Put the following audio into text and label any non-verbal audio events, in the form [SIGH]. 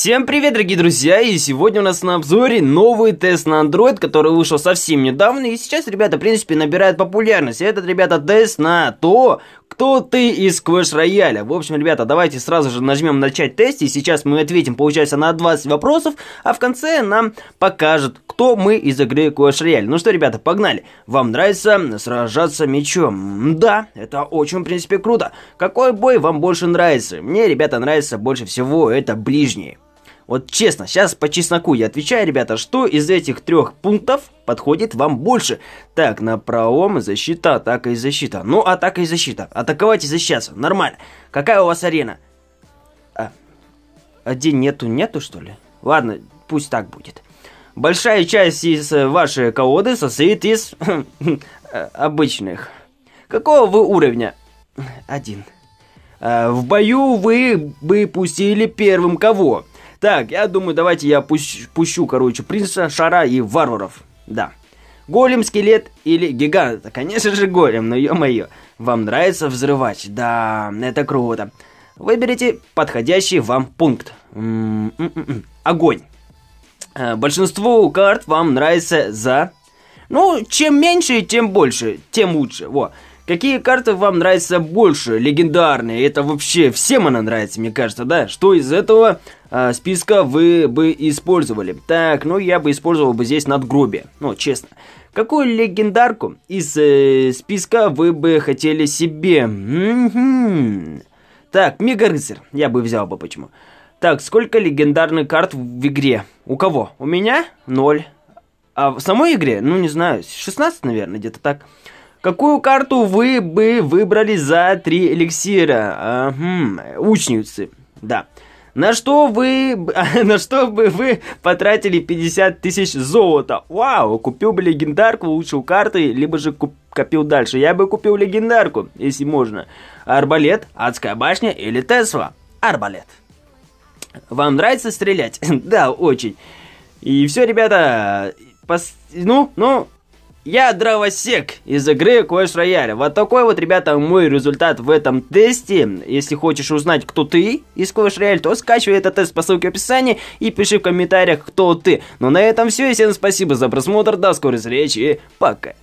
Всем привет, дорогие друзья, и сегодня у нас на обзоре новый тест на Android, который вышел совсем недавно, и сейчас, ребята, в принципе, набирает популярность. Этот, ребята, тест на то, кто ты из Clash Royale. В общем, ребята, давайте сразу же нажмем начать тест, и сейчас мы ответим, получается, на 20 вопросов, а в конце нам покажет, кто мы из игры Clash Royale. Ну что, ребята, погнали. Вам нравится сражаться мечом? Да, это очень, в принципе, круто. Какой бой вам больше нравится? Мне, ребята, нравится больше всего это ближний. Вот честно, сейчас по чесноку я отвечаю, ребята, что из этих трех пунктов подходит вам больше? Так, на правом защита, атака и защита. Ну, атака и защита. Атаковать и защищаться. Нормально. Какая у вас арена? А, один нету, нету, что ли? Ладно, пусть так будет. Большая часть из э, вашей колоды состоит из [LAUGHS] э, обычных. Какого вы уровня? Один. Э, в бою вы бы пустили первым кого? Так, я думаю, давайте я пущу, пущу короче, принца, шара и варваров. Да. Голем, скелет или гигант? Конечно же голем, но ё-моё. Вам нравится взрывать? Да, это круто. Выберите подходящий вам пункт. М -м -м Огонь. Э, большинству карт вам нравится за ну, чем меньше, тем больше, тем лучше. Во. Какие карты вам нравятся больше? Легендарные. Это вообще всем она нравится, мне кажется, да? Что из этого э, списка вы бы использовали? Так, ну я бы использовал бы здесь надгробие. Ну, честно. Какую легендарку из э, списка вы бы хотели себе? М-м-м. Так, Мега Рыцарь. Я бы взял бы почему. Так, сколько легендарных карт в игре? У кого? У меня? Ноль. А в самой игре, ну не знаю, 16, наверное, где-то так. Какую карту вы бы выбрали за три эликсира? А, учницы, да. На что вы... [LAUGHS] На что бы вы потратили 50 тысяч золота? Вау, купил бы легендарку, улучшил карты, либо же куп, копил дальше. Я бы купил легендарку, если можно. Арбалет, адская башня или Тесла? Арбалет. Вам нравится стрелять? [LAUGHS] да, очень. И все, ребята, Пос... Ну, ну, я дровосек из игры Clash Royale. Вот такой вот, ребята, мой результат в этом тесте. Если хочешь узнать, кто ты из Clash Royale, то скачивай этот тест по ссылке в описании и пиши в комментариях, кто ты. Ну на этом все, и всем спасибо за просмотр, до скорой встречи, пока.